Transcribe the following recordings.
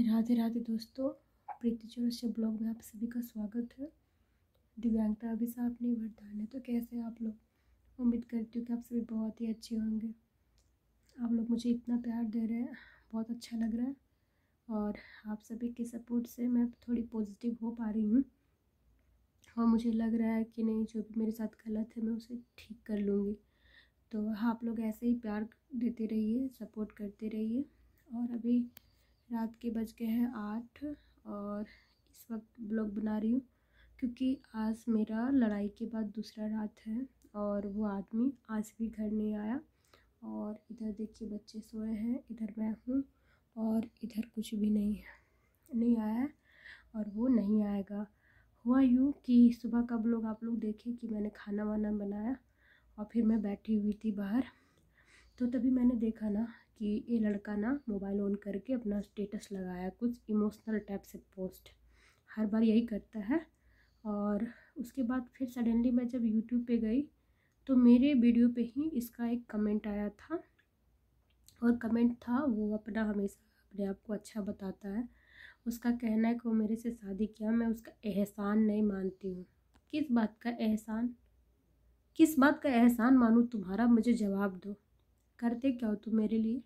राधे राधे दोस्तों प्रीति चौरसिया ब्लॉग में आप सभी का स्वागत है दिव्यांगता अभी साथ नहीं वरदान है तो कैसे आप लोग उम्मीद करती हूँ कि आप सभी बहुत ही अच्छे होंगे आप लोग मुझे इतना प्यार दे रहे हैं बहुत अच्छा लग रहा है और आप सभी के सपोर्ट से मैं थोड़ी पॉजिटिव हो पा रही हूँ और मुझे लग रहा है कि नहीं जो भी मेरे साथ गलत है मैं उसे ठीक कर लूँगी तो आप लोग ऐसे ही प्यार देते रहिए सपोर्ट करते रहिए और अभी रात के बज गए हैं आठ और इस वक्त ब्लॉग बना रही हूँ क्योंकि आज मेरा लड़ाई के बाद दूसरा रात है और वो आदमी आज भी घर नहीं आया और इधर देखिए बच्चे सोए हैं इधर मैं हूँ और इधर कुछ भी नहीं नहीं आया और वो नहीं आएगा हुआ यूँ कि सुबह कब लोग आप लोग देखे कि मैंने खाना वाना बनाया और फिर मैं बैठी हुई थी बाहर तो तभी मैंने देखा ना कि ये लड़का ना मोबाइल ऑन करके अपना स्टेटस लगाया कुछ इमोशनल टाइप से पोस्ट हर बार यही करता है और उसके बाद फिर सडनली मैं जब यूट्यूब पे गई तो मेरे वीडियो पे ही इसका एक कमेंट आया था और कमेंट था वो अपना हमेशा अपने आप को अच्छा बताता है उसका कहना है कि वो मेरे से शादी किया मैं उसका एहसान नहीं मानती हूँ किस बात का एहसान किस बात का एहसान मानूँ तुम्हारा मुझे जवाब दो करते क्या हो तुम मेरे लिए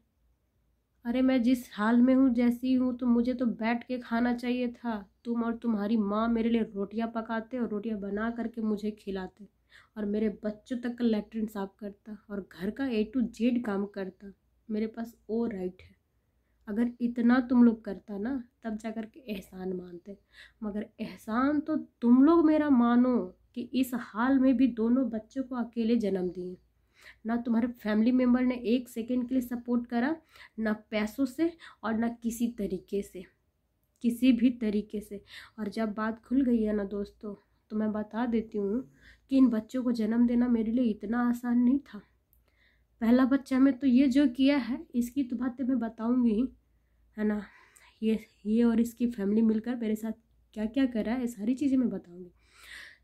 अरे मैं जिस हाल में हूँ जैसी हूँ तो मुझे तो बैठ के खाना चाहिए था तुम और तुम्हारी माँ मेरे लिए रोटियाँ पकाते और रोटियाँ बना करके मुझे खिलाते और मेरे बच्चों तक का लेटरिन साफ करता और घर का ए टू जेड काम करता मेरे पास ओ राइट है अगर इतना तुम लोग करता ना तब जा कर के एहसान मानते मगर एहसान तो तुम लोग मेरा मानो कि इस हाल में भी दोनों बच्चों को अकेले जन्म दिए ना तुम्हारे फैमिली मेम्बर ने एक सेकेंड के लिए सपोर्ट करा ना पैसों से और ना किसी तरीके से किसी भी तरीके से और जब बात खुल गई है ना दोस्तों तो मैं बता देती हूँ कि इन बच्चों को जन्म देना मेरे लिए इतना आसान नहीं था पहला बच्चा में तो ये जो किया है इसकी तो बातें मैं बताऊँगी ही है ना ये ये और इसकी फैमिली मिलकर मेरे साथ क्या क्या करा है सारी चीज़ें मैं बताऊँगी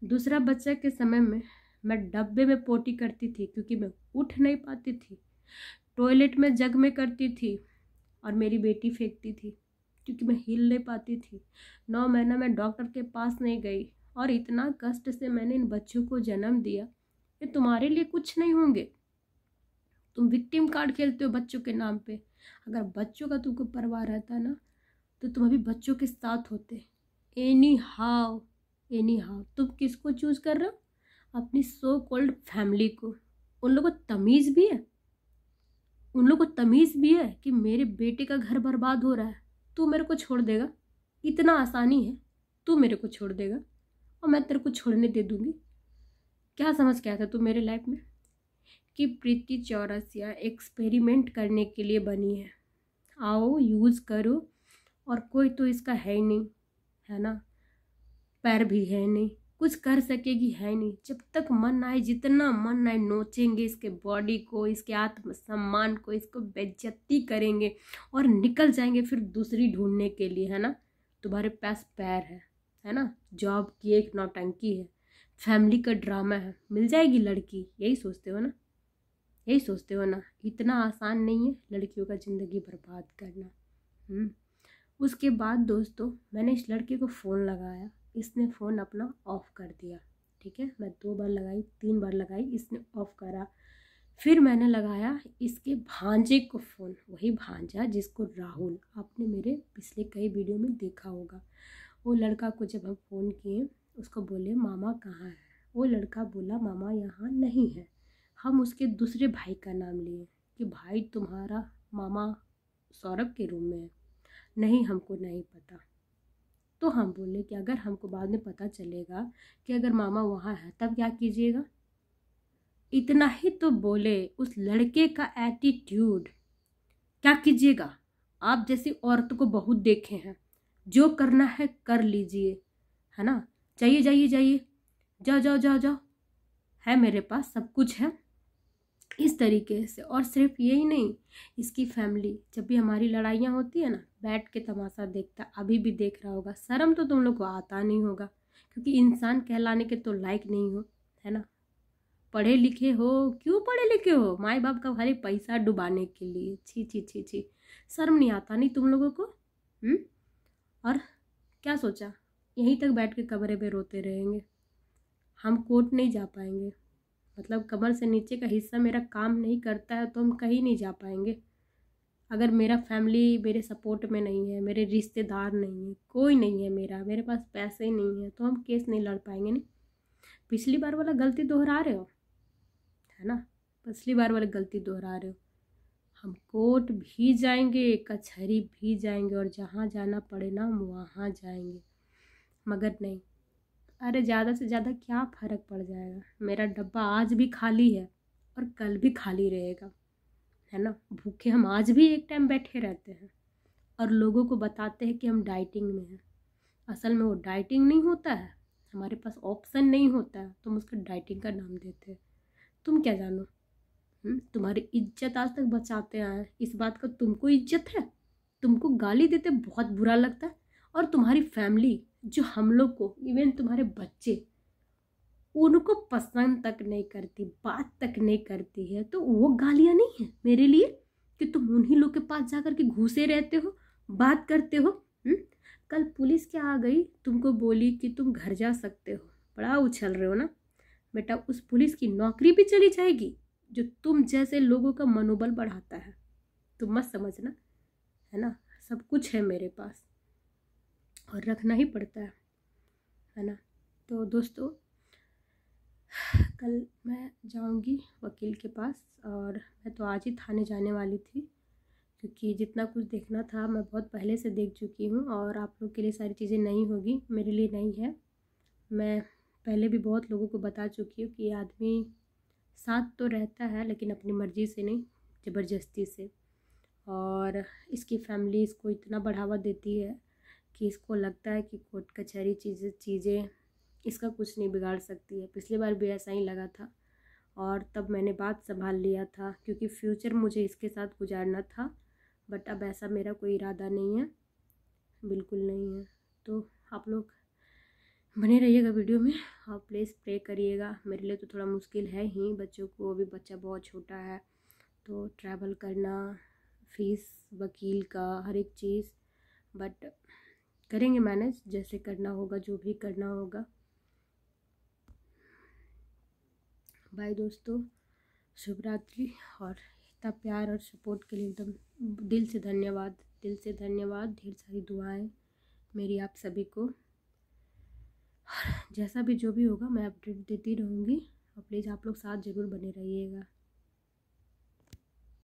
दूसरा बच्चा के समय में मैं डब्बे में पोटी करती थी क्योंकि मैं उठ नहीं पाती थी टॉयलेट में जग में करती थी और मेरी बेटी फेंकती थी क्योंकि मैं हिल नहीं पाती थी नौ महीना मैं डॉक्टर के पास नहीं गई और इतना कष्ट से मैंने इन बच्चों को जन्म दिया कि तुम्हारे लिए कुछ नहीं होंगे तुम विक्टिम कार्ड खेलते हो बच्चों के नाम पे अगर बच्चों का तुमको परवाह रहता ना तो तुम अभी बच्चों के साथ होते एनी हाउ एनी हाउ तुम किसको चूज़ कर रहे हो अपनी सो कॉल्ड फैमिली को उन लोगों को तमीज़ भी है उन लोगों को तमीज़ भी है कि मेरे बेटे का घर बर्बाद हो रहा है तू मेरे को छोड़ देगा इतना आसानी है तू मेरे को छोड़ देगा और मैं तेरे को छोड़ने दे दूँगी क्या समझ के आया था तू मेरे लाइफ में कि प्रीति चौरसिया एक्सपेरिमेंट करने के लिए बनी है आओ यूज़ करो और कोई तो इसका है ही नहीं है ना पैर भी है नहीं कुछ कर सकेगी है नहीं जब तक मन आए जितना मन आए नोचेंगे इसके बॉडी को इसके आत्मसम्मान को इसको बेज्जती करेंगे और निकल जाएंगे फिर दूसरी ढूंढने के लिए है ना तुम्हारे पास पैर है है ना जॉब की एक नौटंकी है फैमिली का ड्रामा है मिल जाएगी लड़की यही सोचते हो ना यही सोचते हो ना इतना आसान नहीं है लड़कियों का ज़िंदगी बर्बाद करना हम्म। उसके बाद दोस्तों मैंने इस लड़के को फ़ोन लगाया इसने फ़ोन अपना ऑफ़ कर दिया ठीक है मैं दो बार लगाई तीन बार लगाई इसने ऑफ़ करा फिर मैंने लगाया इसके भांजे को फ़ोन वही भांजा जिसको राहुल आपने मेरे पिछले कई वीडियो में देखा होगा वो लड़का को जब हम फ़ोन किए उसको बोले मामा कहाँ है वो लड़का बोला मामा यहाँ नहीं है हम उसके दूसरे भाई का नाम लिए कि भाई तुम्हारा मामा सौरभ के रूम में है नहीं हमको नहीं पता तो हम बोले कि अगर हमको बाद में पता चलेगा कि अगर मामा वहाँ है तब क्या कीजिएगा इतना ही तो बोले उस लड़के का एटीट्यूड क्या कीजिएगा आप जैसी औरत को बहुत देखे हैं जो करना है कर लीजिए है ना जाइए जाइए जाइए जाओ जाओ जाओ जाओ है मेरे पास सब कुछ है इस तरीके से और सिर्फ यही नहीं इसकी फैमिली जब भी हमारी लड़ाइयाँ होती है ना बैठ के तमाशा देखता अभी भी देख रहा होगा शर्म तो तुम लोग को आता नहीं होगा क्योंकि इंसान कहलाने के तो लायक नहीं हो है ना पढ़े लिखे हो क्यों पढ़े लिखे हो माए बाप का भारी पैसा डुबाने के लिए छी छी छी छी शर्म नहीं आता नहीं तुम लोगों को हुँ? हम्म? और क्या सोचा यहीं तक बैठ के कमरे पर रोते रहेंगे हम कोर्ट नहीं जा पाएंगे मतलब कमर से नीचे का हिस्सा मेरा काम नहीं करता है तो हम कहीं नहीं जा पाएंगे अगर मेरा फैमिली मेरे सपोर्ट में नहीं है मेरे रिश्तेदार नहीं है कोई नहीं है मेरा मेरे पास पैसे ही नहीं है तो हम केस नहीं लड़ पाएंगे नहीं पिछली बार वाला गलती दोहरा रहे हो है ना पिछली बार वाली गलती दोहरा रहे हो हम कोर्ट भी जाएंगे कचहरी भी जाएंगे और जहाँ जाना पड़े ना हम वहाँ जाएंगे मगर नहीं अरे ज़्यादा से ज़्यादा क्या फ़र्क पड़ जाएगा मेरा डब्बा आज भी खाली है और कल भी खाली रहेगा है ना भूखे हम आज भी एक टाइम बैठे रहते हैं और लोगों को बताते हैं कि हम डाइटिंग में हैं असल में वो डाइटिंग नहीं होता है हमारे पास ऑप्शन नहीं होता है तुम उसका डाइटिंग का नाम देते हैं तुम क्या जानो हम्म, तुम्हारी इज्जत आज तक बचाते आए इस बात का तुमको इज्जत है तुमको गाली देते बहुत बुरा लगता है और तुम्हारी फैमिली जो हम लोग को इवन तुम्हारे बच्चे उनको पसंद तक नहीं करती बात तक नहीं करती है तो वो गालियाँ नहीं है मेरे लिए कि तुम उन्हीं लोग के पास जा कर के घुसे रहते हो बात करते हो हुँ? हम्म? कल पुलिस क्या आ गई तुमको बोली कि तुम घर जा सकते हो बड़ा उछल रहे हो ना बेटा उस पुलिस की नौकरी भी चली जाएगी जो तुम जैसे लोगों का मनोबल बढ़ाता है तुम मत समझना है ना सब कुछ है मेरे पास और रखना ही पड़ता है है ना तो दोस्तों कल मैं जाऊंगी वकील के पास और मैं तो आज ही थाने जाने वाली थी क्योंकि जितना कुछ देखना था मैं बहुत पहले से देख चुकी हूँ और आप लोग के लिए सारी चीज़ें नहीं होगी मेरे लिए नहीं है मैं पहले भी बहुत लोगों को बता चुकी हूँ कि आदमी साथ तो रहता है लेकिन अपनी मर्ज़ी से नहीं ज़बरदस्ती से और इसकी फैमिली इसको इतना बढ़ावा देती है कि इसको लगता है कि कोर्ट कचहरी चीज़ें चीज़ें इसका कुछ नहीं बिगाड़ सकती है पिछली बार भी ऐसा ही लगा था और तब मैंने बात संभाल लिया था क्योंकि फ्यूचर मुझे इसके साथ गुजारना था बट अब ऐसा मेरा कोई इरादा नहीं है बिल्कुल नहीं है तो आप लोग बने रहिएगा वीडियो में आप प्लीज़ प्रे करिएगा मेरे लिए तो थोड़ा मुश्किल है ही बच्चों को अभी बच्चा बहुत छोटा है तो ट्रैवल करना फीस वकील का हर एक चीज़ बट करेंगे मैनेज जैसे करना होगा जो भी करना होगा बाय दोस्तों शुभ रात्रि और इतना प्यार और सपोर्ट के लिए एकदम दिल से धन्यवाद दिल से धन्यवाद ढेर सारी दुआएं मेरी आप सभी को जैसा भी जो भी होगा मैं अपडेट देती रहूँगी और प्लीज़ आप लोग साथ ज़रूर बने रहिएगा